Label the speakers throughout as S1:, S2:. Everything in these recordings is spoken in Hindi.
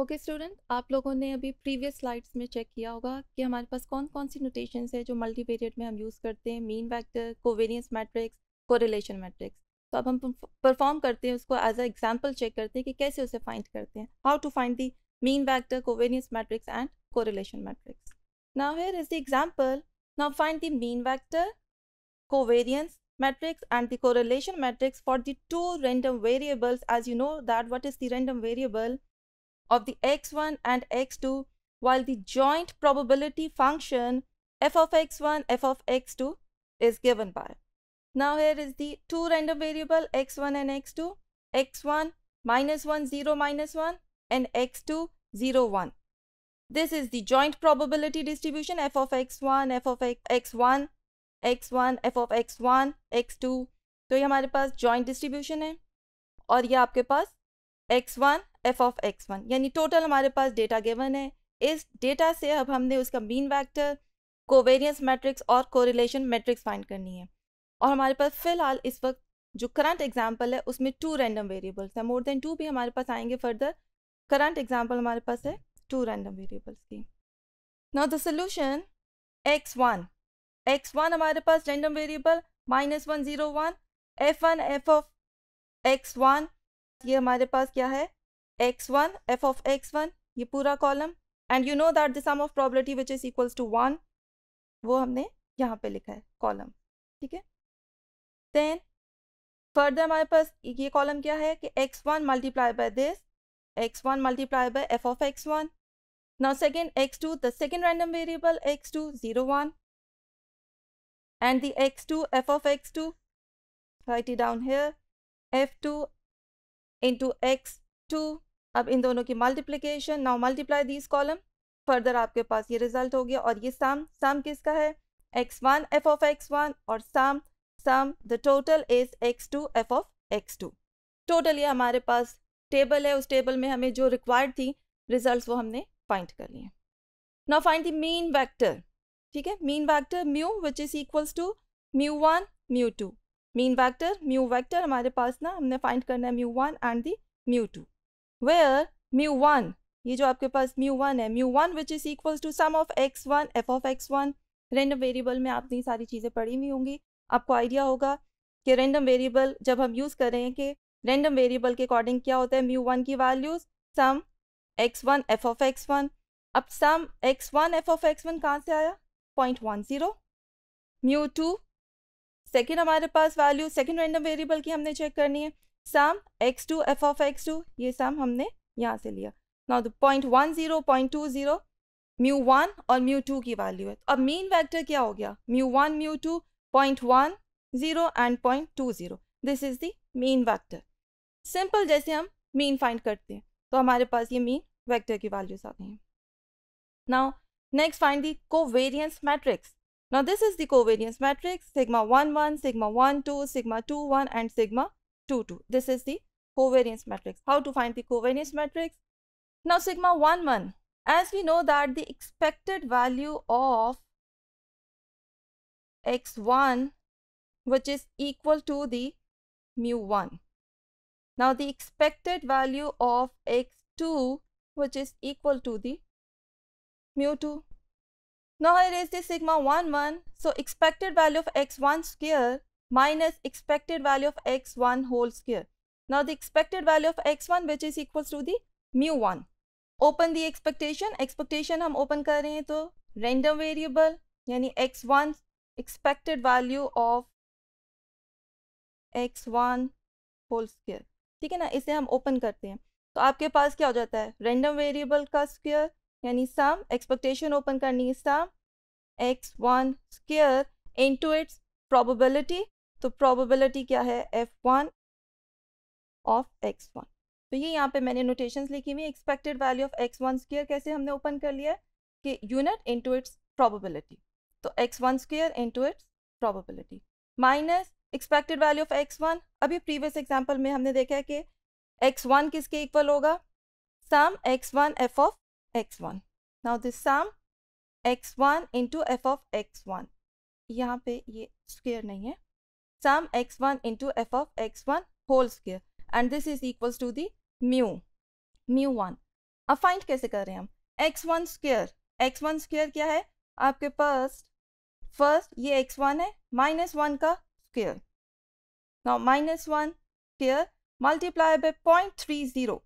S1: ओके स्टूडेंट आप लोगों ने अभी प्रीवियस स्लाइड्स में चेक किया होगा कि हमारे पास कौन कौन सी नोटेशन है जो मल्टीपेरियड में हम यूज़ करते हैं mean vector covariance matrix correlation matrix तो अब हम परफॉर्म करते हैं उसको एज अ एग्जाम्पल चेक करते हैं कि कैसे उसे फाइंड करते हैं how to find the mean vector covariance matrix and correlation matrix now here is the example now find the mean vector covariance matrix and the correlation matrix for the two random variables as you know that what is the random variable of the x1 and x2 while the joint probability function f of x1, f of x2 is given by. Now here is the two random variable x1 and x2, x1 minus 1, 0, minus 1 and x2, 0, 1. This is the joint probability distribution f of x1, f of x1, x1, f of x1, x2. तो ये हमारे पास joint distribution है और ये आपके पास x one f of x one यानी टोटल हमारे पास डेटा गिवन है इस डेटा से अब हमने उसका मीन वैक्टर कोवेरियंस मैट्रिक्स और कोरिलेशन मैट्रिक्स फाइंड करनी है और हमारे पास फिलहाल इस वक्त जो करंट एग्जाम्पल है उसमें टू रैंडम वेरिएबल्स हैं मोर देन टू भी हमारे पास आएंगे फर्दर करंट एग्जाम्पल हमारे पास है टू रैंडम वेरिएबल्स की now the solution x one x one हमारे पास random variable minus one zero one f one f of x one ये हमारे पास क्या है x one f of x one ये पूरा column and you know that the sum of probability which is equals to one वो हमने यहाँ पे लिखा है कॉलम ठीक है देन फर्दर हमारे पास ये कॉलम क्या है कि x one multiply by this x one multiply by f of x one now second x two now second x2 the second random variable x2 0 1 and the x2 f of x2 write down here f two into x two अब इन दोनों की multiplication now multiply these column further आपके पास ये रिजल्ट हो गया और ये सम सम किसका है x one f of x one और sum sum the total is x two f of x two total ये हमारे पास टेबल है उस टेबल में हमें जो रिक्वायर्ड थी रिजल्ट वो हमने फाइंड कर लिए now find the mean vector ठीक है mean vector mu which is equals to mu one mu two mean vector mu vector हमारे पास ना हमने फाइंड करना है mu one and the mu two where mu one ये जो आपके पास म्यू वन है mu one which is equal to sum of x one f of x one random variable में आपने ये सारी चीज़ें पढ़ी हुई होंगी आपको आइडिया होगा कि रेंडम वेरिएबल जब हम यूज़ कर रहे हैं कि रेंडम वेरिएबल के अकॉर्डिंग क्या होता है म्यू वन की values sum x one f of x one अब sum x one f of x one कहाँ से आया point one zero mu two second हमारे पास वैल्यू सेकेंड रैंडम वेरिएबल की हमने चेक करनी है sum x two f of x two ये सम हमने यहाँ से लिया तो point one zero point two zero mu one और म्यू टू की वैल्यू है अब मेन वैक्टर क्या हो गया mu one mu two point one zero and point two zero this is the mean vector simple जैसे हम मीन फाइंड करते हैं तो हमारे पास ये मीन वैक्टर की वैल्यूज आ गई हैं now next find the variance matrix Now this is the covariance matrix sigma 1 1, sigma 1 2, sigma 2 1 and sigma 2 2. This is the covariance matrix. How to find the covariance matrix? Now sigma 1 1 as we know that the expected value of x1 which is equal to the mu1. Now the expected value of x2 which is equal to the mu2. Now I raise the sigma 1 1. So expected value of x1 square minus expected value of x1 whole square. Now the expected value of x1 which is equals to the mu 1. Open the expectation. Expectation हम open कर रहे हैं तो random variable यानी x1 expected value of x1 whole square. ठीक है ना इसे हम open करते हैं तो आपके पास क्या हो जाता है random variable का square यानी सम एक्सपेक्टेशन ओपन करनी है sum x one square into its probability तो प्रोबेबिलिटी क्या है f one of x one तो ये यहाँ पे मैंने नोटेशंस लिखी हुई expected value of x one square कैसे हमने ओपन कर लिया कि यूनिट इंटू इट्स प्रोबेबिलिटी तो x one square into its probability minus expected value of x one अभी प्रीवियस एग्जाम्पल में हमने देखा है कि एक्स वन किसके इक्वल होगा sum x one f of x1 now this sum x1 into f of x1 यहाँ पे ये स्क्वेयर नहीं है sum x1 into f of x1 whole square and this is equals to the mu mu 1 अब फाइंड कैसे कर रहे हैं हम x1 स्क्वेयर x1 स्क्वेयर क्या है आपके पास फर्स्ट ये x1 है माइनस वन का square now minus one square multiply by point three zero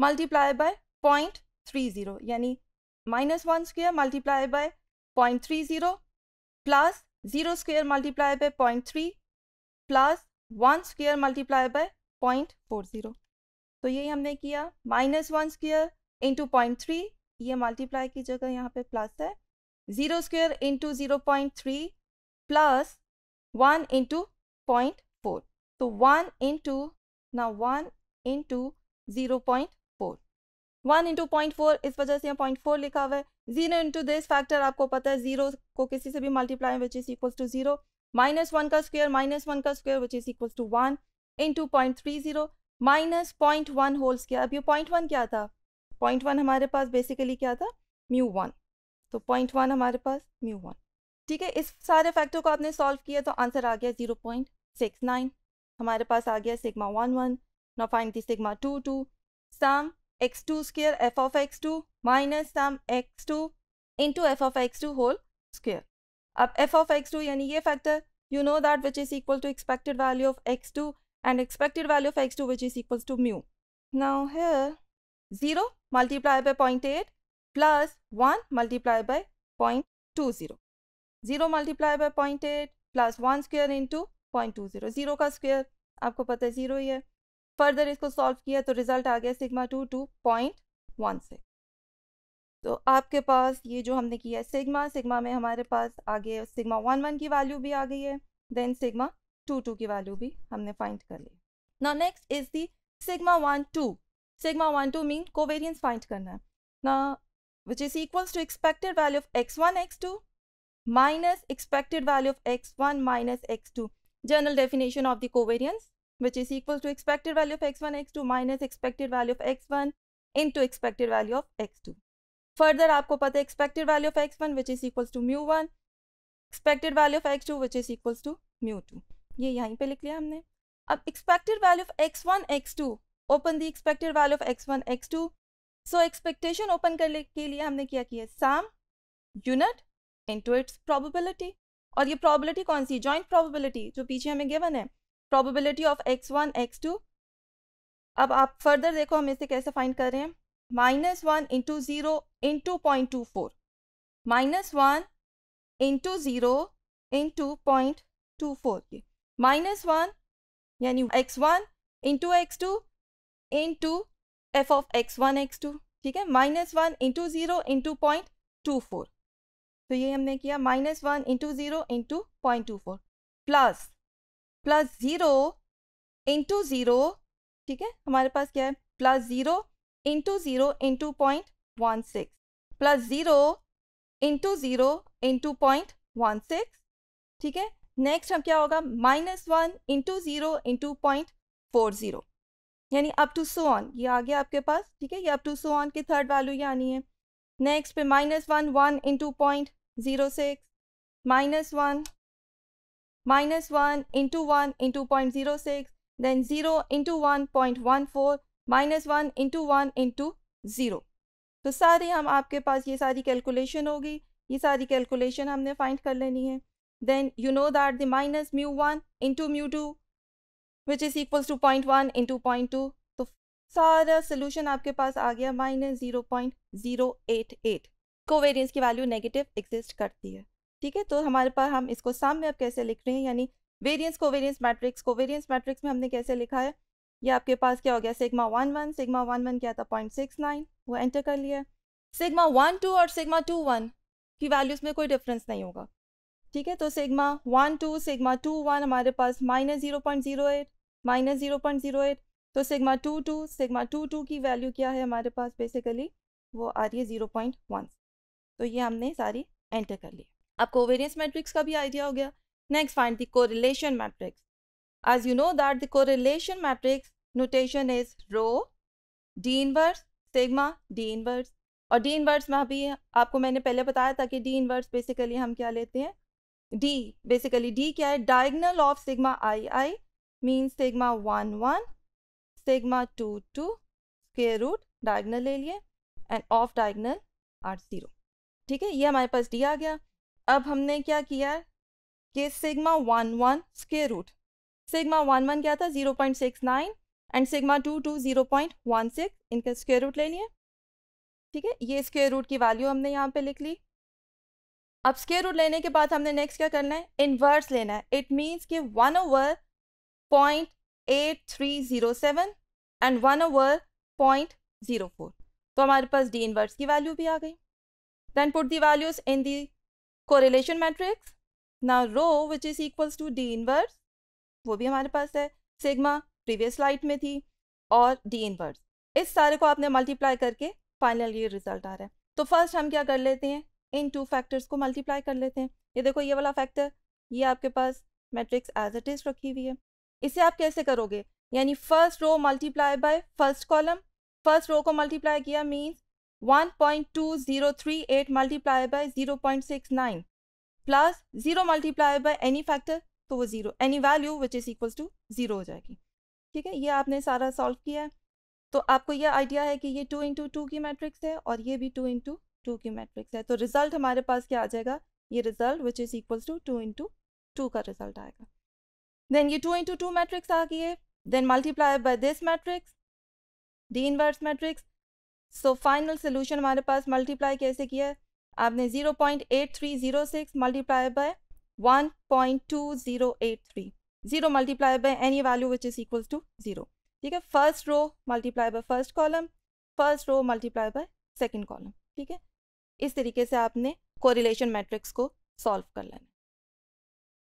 S1: multiply by point three zero यानी minus one square multiply by point three zero plus zero square multiply by point three plus one square multiply by point four zero तो यही हमने किया minus one square into point three ये मल्टीप्लाई की जगह यहाँ पे प्लस है zero square into zero point three plus one into point four तो वन इंटू ना one into zero point one into point four इस वजह से यहाँ पॉइंट फोर लिखा हुआ है जीरो इंटू दिस फैक्टर आपको पता है जीरो को किसी से भी multiply which is equal to zero minus one का स्क्वेयर माइनस वन का square which is equal to one into point three zero minus point one whole square अब ये पॉइंट वन क्या था पॉइंट वन हमारे पास बेसिकली क्या था म्यू वन तो पॉइंट वन हमारे पास म्यू वन ठीक है इस सारे फैक्टर को आपने सॉल्व किया तो आंसर आ गया जीरो पॉइंट सिक्स नाइन हमारे पास आ गया sigma one one now find the sigma two two sum x two square f of x two minus sum x x2 into f of x two whole square अब एफ ऑफ एक्स टू यानी ये factor you know that which is equal to expected value of x two and expected value of x two which is equal to mu now है zero multiply by point eight plus one multiply by point two zero zero multiply by point eight plus one square into point two zero zero का स्क्वेयर आपको पता है जीरो ही है फर्दर इसको सॉल्व किया तो रिजल्ट आ गया sigma two two point one six तो आपके पास ये जो हमने किया सिग्मा सिग्मा में हमारे पास आगे सिग्मा वन वन की वैल्यू भी आ गई है देन सिग्मा टू टू की वैल्यू भी हमने फाइंड कर ली ना next is the sigma one two sigma one two mean covariance find करना है ना which is equals to expected value of x one x two minus expected value of x one minus x two general definition of the covariance which is equal to expected value of x1 x2 minus expected value of x1 into expected value of x2. Further aapko pata hai expected value of x1 which is equals to mu1 expected value of x2 which is equals to mu2 ye yahi pe likh liya humne ab expected value of x1 x2 open the expected value of x1 x2 so expectation open karne ke liye humne kya kiya sum unit into its probability और ये प्रोबेबिलिटी कौन सी जॉइंट प्रोबेबिलिटी जो पीछे हमें गिवन है probability of x one x two अब आप फर्दर देखो हम इसे कैसे फाइंड कर रहे हैं minus one into zero into point two four minus one into zero into point two four ये माइनस वन यानी x one into x two into f of x one x two ठीक है minus one into zero into point two four तो ये हमने किया minus one into zero into point two four plus plus zero into zero ठीक है हमारे पास क्या है plus zero into zero into point one six plus zero into zero into point one six ठीक है नेक्स्ट हम क्या होगा minus one into zero into point four zero यानी अप टू सो ऑन ये आ गया आपके पास ठीक है ये अप टू सो ऑन की थर्ड वैल्यू ये आनी है नेक्स्ट पे minus one one into point zero six minus one minus 1 into 1 into 0.06, then 0 into 1.14, minus one into one into zero तो सारे हम आपके पास ये सारी कैलकुलेशन होगी ये सारी कैलकुलेशन हमने फाइंड कर लेनी है then you know that the minus mu one into mu two which is equals to point one into point two तो सारा सोल्यूशन आपके पास आ गया minus zero point zero eight eight covariance की वैल्यू नेगेटिव एग्जिस्ट करती है ठीक है तो हमारे पास हम इसको सामने में अब कैसे लिख रहे हैं यानी variance covariance matrix covariance matrix में हमने कैसे लिखा है ये आपके पास क्या हो गया sigma one one sigma one one क्या था पॉइंट सिक्स नाइन वो एंटर कर लिया सिग्मा वन टू और सिग्मा टू वन की वैल्यूज़ में कोई डिफरेंस नहीं होगा ठीक है तो sigma one two sigma two one हमारे पास minus zero point zero eight minus zero point zero eight तो sigma two two sigma two two की वैल्यू क्या है हमारे पास बेसिकली वो आ रही है जीरो पॉइंट वन तो ये हमने सारी एंटर कर लिया आपको ओवेरियंस मैट्रिक्स का भी आइडिया हो गया next find the correlation matrix as you know that the correlation matrix notation is rho D inverse sigma D inverse और डी इनवर्स में अभी आपको मैंने पहले बताया था कि डी इनवर्स बेसिकली हम क्या लेते हैं डी बेसिकली डी क्या है diagonal of sigma I I mean sigma one one sigma two two square root diagonal ले लिए and off diagonal are zero ठीक है ये हमारे पास डी आ गया अब हमने क्या किया कि sigma one one square root sigma one one क्या था zero point six nine and sigma two two zero point one six इनका स्केयर रूट ले लिए ठीक है ये स्केयर रूट की वैल्यू हमने यहाँ पे लिख ली अब स्केयर रूट लेने के बाद हमने नेक्स्ट क्या करना है इन्वर्स लेना है इट मीन्स कि one over point eight three zero seven and one over point zero four तो हमारे पास डी इन्वर्स की वैल्यू भी आ गई then put the values in the correlation matrix no rho which is equals to D inverse वो भी हमारे पास है सिग्मा प्रीवियस स्लाइड में थी और डी इनवर्स इस सारे को आपने मल्टीप्लाई करके फाइनल ये रिजल्ट आ रहा है तो फर्स्ट हम क्या कर लेते हैं इन टू फैक्टर्स को मल्टीप्लाई कर लेते हैं ये देखो ये वाला फैक्टर ये आपके पास मैट्रिक्स एज इट इज रखी हुई है इसे आप कैसे करोगे यानी first row multiply by first column first row को मल्टीप्लाई किया means 1.2038 multiplied by 0.69 plus zero multiply by any factor तो वो zero any value which is equals to zero हो जाएगी ठीक है ये आपने सारा सॉल्व किया है तो आपको ये आइडिया है कि ये टू इंटू टू की मैट्रिक्स है और ये भी टू इंटू टू की मैट्रिक्स है तो रिजल्ट हमारे पास क्या आ जाएगा ये result which is equals to two into two का रिजल्ट आएगा देन ये टू इंटू टू मैट्रिक्स आ गई है then multiply by this matrix D inverse matrix so final solution हमारे पास मल्टीप्लाई कैसे किया है आपने zero point eight three zero six multiply by one point two zero eight three zero multiply by any value which is equals to zero ठीक है first row multiply by first column first row multiply by second column ठीक है इस तरीके से आपने कोरिलेशन मैट्रिक्स को सॉल्व कर लेना